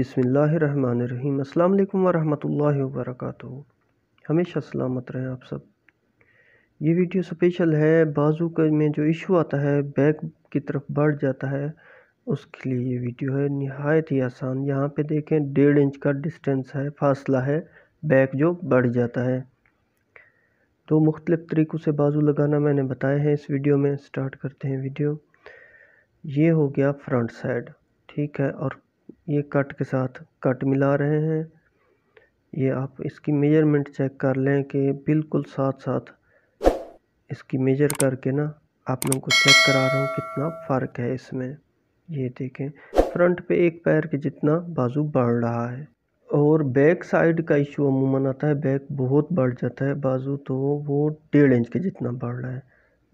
अस्सलाम अल्लाम वरहमल वर्क हमेशा सलामत रहें आप सब ये वीडियो स्पेशल है बाजू के में जो इशू आता है बैक की तरफ बढ़ जाता है उसके लिए ये वीडियो है नहायत ही आसान यहाँ पे देखें डेढ़ इंच का डिस्टेंस है फासला है बैक जो बढ़ जाता है तो मुख्तलिफ़ तरीक़ों से बाजू लगाना मैंने बताए हैं इस वीडियो में स्टार्ट करते हैं वीडियो ये हो गया फ्रंट साइड ठीक है और ये कट के साथ कट मिला रहे हैं ये आप इसकी मेजरमेंट चेक कर लें कि बिल्कुल साथ साथ इसकी मेजर करके ना आप लोगों को चेक करा रहा हूँ कितना फ़र्क है इसमें ये देखें फ्रंट पे एक पैर के जितना बाजू बढ़ रहा है और बैक साइड का इशू अमूमन आता है बैक बहुत बढ़ जाता है बाजू तो वो डेढ़ इंच के जितना बढ़ रहा है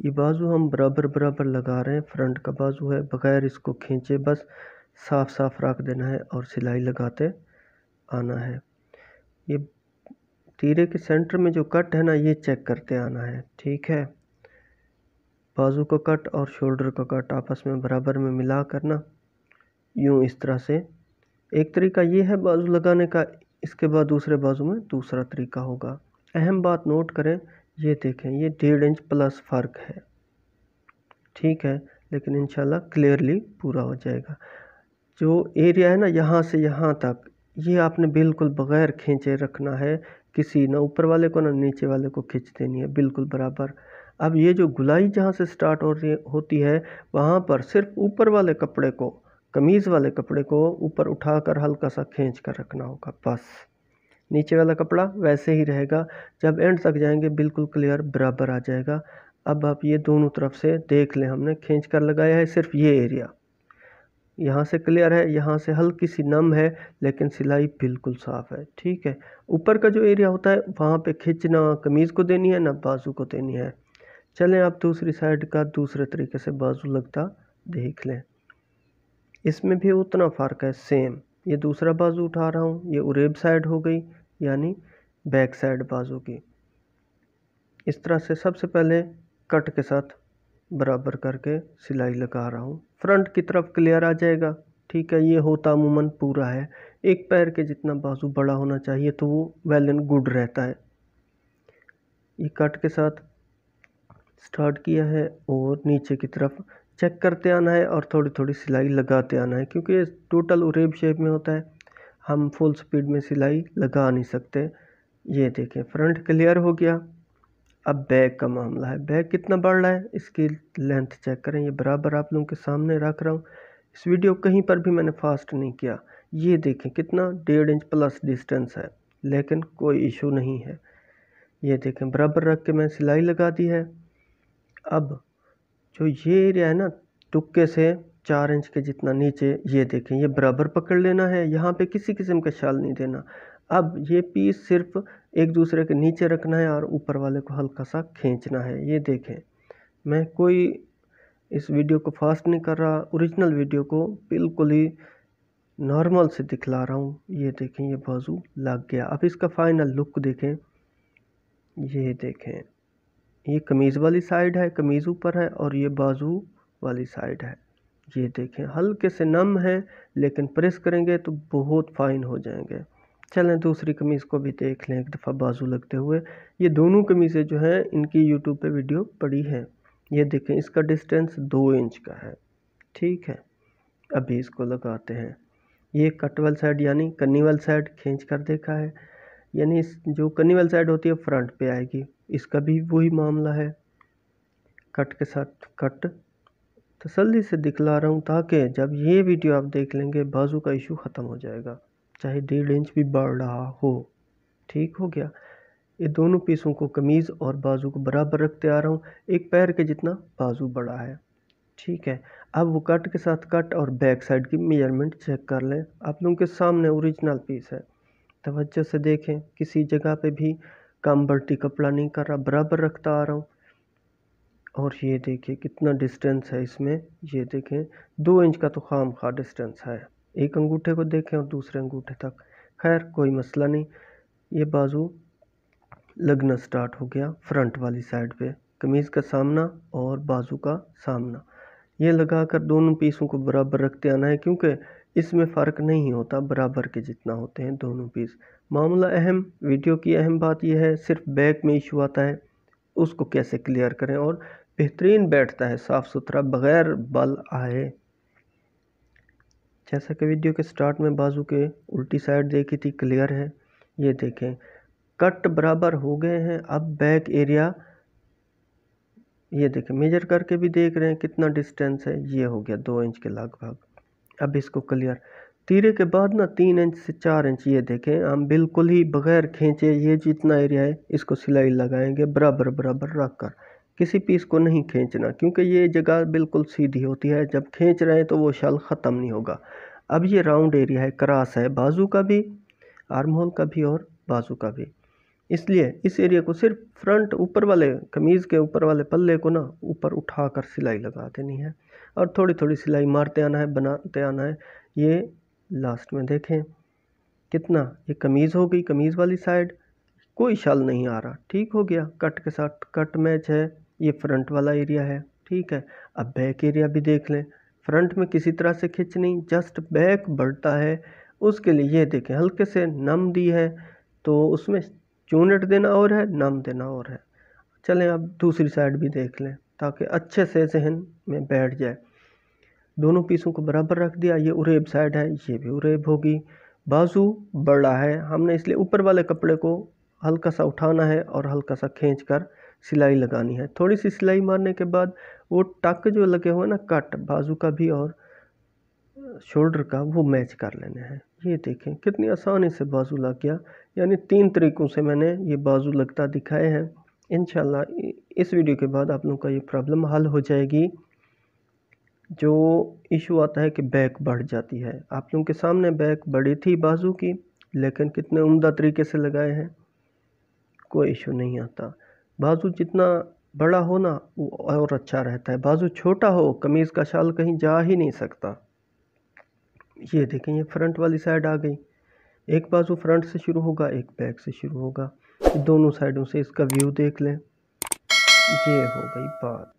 ये बाजू हम बराबर बराबर लगा रहे हैं फ्रंट का बाजू है बग़ैर इसको खींचे बस साफ साफ रख देना है और सिलाई लगाते आना है ये तीरे के सेंटर में जो कट है ना ये चेक करते आना है ठीक है बाजू का कट और शोल्डर का कट आपस में बराबर में मिला करना यूँ इस तरह से एक तरीका ये है बाजू लगाने का इसके बाद दूसरे बाजू में दूसरा तरीका होगा अहम बात नोट करें ये देखें ये डेढ़ इंच प्लस फ़र्क है ठीक है लेकिन इंशाल्लाह क्लियरली पूरा हो जाएगा जो एरिया है ना यहाँ से यहाँ तक ये आपने बिल्कुल बगैर खींचे रखना है किसी ना ऊपर वाले को ना नीचे वाले को खींच देनी है बिल्कुल बराबर अब ये जो गुलाई जहाँ से स्टार्ट हो रही होती है वहाँ पर सिर्फ ऊपर वाले कपड़े को कमीज़ वाले कपड़े को ऊपर उठाकर हल्का सा खींच कर रखना होगा बस नीचे वाला कपड़ा वैसे ही रहेगा जब एंड तक जाएंगे बिल्कुल क्लियर बराबर आ जाएगा अब आप ये दोनों तरफ से देख लें हमने खींच कर लगाया है सिर्फ ये एरिया यहाँ से क्लियर है यहाँ से हल्की सी नम है लेकिन सिलाई बिल्कुल साफ़ है ठीक है ऊपर का जो एरिया होता है वहाँ पे खिंच ना कमीज़ को देनी है ना बाजू को देनी है चलें आप दूसरी साइड का दूसरे तरीके से बाजू लगता देख लें इसमें भी उतना फ़र्क है सेम ये दूसरा बाजू उठा रहा हूँ ये उरेब साइड हो गई यानी बैक साइड बाजू की इस तरह से सबसे पहले कट के साथ बराबर करके सिलाई लगा रहा हूँ फ्रंट की तरफ क्लियर आ जाएगा ठीक है ये होता अमूमन पूरा है एक पैर के जितना बाजू बड़ा होना चाहिए तो वो वेल एंड गुड रहता है ये कट के साथ स्टार्ट किया है और नीचे की तरफ चेक करते आना है और थोड़ी थोड़ी सिलाई लगाते आना है क्योंकि ये टोटल उरेब शेप में होता है हम फुल स्पीड में सिलाई लगा नहीं सकते ये देखें फ्रंट क्लियर हो गया अब बैग का मामला है बैग कितना बढ़ रहा है इसकी लेंथ चेक करें ये बराबर आप लोगों के सामने रख रहा हूँ इस वीडियो कहीं पर भी मैंने फास्ट नहीं किया ये देखें कितना डेढ़ इंच प्लस डिस्टेंस है लेकिन कोई इशू नहीं है ये देखें बराबर रख के मैंने सिलाई लगा दी है अब जो ये एरिया है ना टुक्के से चार इंच के जितना नीचे ये देखें ये बराबर पकड़ लेना है यहाँ पे किसी किस्म का शाल नहीं देना अब ये पीस सिर्फ एक दूसरे के नीचे रखना है और ऊपर वाले को हल्का सा खींचना है ये देखें मैं कोई इस वीडियो को फास्ट नहीं कर रहा ओरिजिनल वीडियो को बिल्कुल ही नॉर्मल से दिखला रहा हूँ ये देखें ये बाजू लग गया अब इसका फाइनल लुक देखें ये देखें ये कमीज़ वाली साइड है कमीज़ ऊपर है और ये बाजू वाली साइड है ये देखें हल्के से नम है लेकिन प्रेस करेंगे तो बहुत फाइन हो जाएंगे चलें दूसरी कमीज़ को भी देख लें एक दफ़ा बाजू लगते हुए ये दोनों कमीज़ें जो हैं इनकी यूट्यूब पे वीडियो पड़ी है ये देखें इसका डिस्टेंस दो इंच का है ठीक है अभी इसको लगाते हैं ये कटवल साइड यानी कन्नीवल साइड खींच कर देखा है यानी इस जो कन्नीवल साइड होती है फ्रंट पर आएगी इसका भी वही मामला है कट के साथ कट तसल्ली से दिखला रहा हूँ ताकि जब ये वीडियो आप देख लेंगे बाजू का इशू ख़त्म हो जाएगा चाहे डेढ़ इंच भी बढ़ रहा हो ठीक हो गया ये दोनों पीसों को कमीज़ और बाजू को बराबर रखते आ रहा हूँ एक पैर के जितना बाजू बड़ा है ठीक है अब वो कट के साथ कट और बैक साइड की मेजरमेंट चेक कर लें आप लोगों के सामने ओरिजिनल पीस है तवज्जो से देखें किसी जगह पे भी कम बढ़ती कपड़ा नहीं कर रहा बराबर रखता आ रहा हूँ और ये देखिए कितना डिस्टेंस है इसमें ये देखें दो इंच का तो खाम खा डिस्टेंस है एक अंगूठे को देखें और दूसरे अंगूठे तक खैर कोई मसला नहीं ये बाजू लगना स्टार्ट हो गया फ्रंट वाली साइड पे कमीज़ का सामना और बाजू का सामना ये लगाकर दोनों पीसों को बराबर रखते आना है क्योंकि इसमें फ़र्क नहीं होता बराबर के जितना होते हैं दोनों पीस मामला अहम वीडियो की अहम बात यह है सिर्फ बैक में इशू आता है उसको कैसे क्लियर करें और बेहतरीन बैठता है साफ़ सुथरा बग़ैर बल आए जैसा कि वीडियो के स्टार्ट में बाजू के उल्टी साइड देखी थी क्लियर है ये देखें कट बराबर हो गए हैं अब बैक एरिया ये देखें मेजर करके भी देख रहे हैं कितना डिस्टेंस है ये हो गया दो इंच के लगभग अब इसको क्लियर तीरे के बाद ना तीन इंच से चार इंच ये देखें हम बिल्कुल ही बगैर खींचे ये जितना एरिया है इसको सिलाई लगाएंगे बराबर बराबर रख कर किसी पीस को नहीं खींचना क्योंकि ये जगह बिल्कुल सीधी होती है जब खींच रहे हैं तो वो शल ख़त्म नहीं होगा अब ये राउंड एरिया है क्रास है बाजू का भी आर्म होल का भी और बाजू का भी इसलिए इस एरिया को सिर्फ फ्रंट ऊपर वाले कमीज़ के ऊपर वाले पल्ले को ना ऊपर उठा कर सिलाई लगा देनी है और थोड़ी थोड़ी सिलाई मारते आना है बनाते आना है ये लास्ट में देखें कितना ये कमीज़ हो गई कमीज़ वाली साइड कोई शल नहीं आ रहा ठीक हो गया कट के साथ कट मैच है ये फ्रंट वाला एरिया है ठीक है अब बैक एरिया भी देख लें फ्रंट में किसी तरह से खिंच नहीं जस्ट बैक बढ़ता है उसके लिए ये देखें हल्के से नम दी है तो उसमें चूनेट देना और है नम देना और है चलें अब दूसरी साइड भी देख लें ताकि अच्छे से जहन में बैठ जाए दोनों पीसों को बराबर रख दिया ये उरेब साइड है ये भी उरेब होगी बाजू बड़ा है हमने इसलिए ऊपर वाले कपड़े को हल्का सा उठाना है और हल्का सा खींच कर सिलाई लगानी है थोड़ी सी सिलाई मारने के बाद वो टक जो लगे हुए ना कट बाजू का भी और शोल्डर का वो मैच कर लेने हैं ये देखें कितनी आसानी से बाजू लग गया यानी तीन तरीक़ों से मैंने ये बाजू लगता दिखाए हैं इन इस वीडियो के बाद आप लोगों का ये प्रॉब्लम हल हो जाएगी जो इशू आता है कि बैक बढ़ जाती है आप लोगों के सामने बैक बढ़ी थी बाजू की लेकिन कितने उम्दा तरीके से लगाए हैं कोई इशू नहीं आता बाजू जितना बड़ा हो ना वो और अच्छा रहता है बाजू छोटा हो कमीज़ का शाल कहीं जा ही नहीं सकता ये देखें ये फ्रंट वाली साइड आ गई एक बाजू फ्रंट से शुरू होगा एक बैक से शुरू होगा दोनों साइडों से इसका व्यू देख लें ये हो गई बात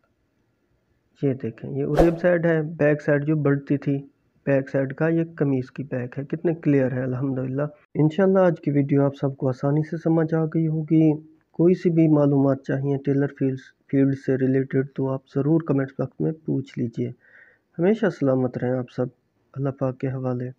ये देखें ये उरेब साइड है बैक साइड जो बढ़ती थी बैक साइड का ये कमीज़ की बैक है कितने क्लियर है अलहमदिल्ला इनशाला आज की वीडियो आप सबको आसानी से समझ आ गई होगी कोई सी भी मालूम चाहिए टेलर फील्ड फील्ड से रिलेटेड तो आप ज़रूर कमेंट बॉक्स में पूछ लीजिए हमेशा सलामत रहें आप सब अल्लाह पाक के हवाले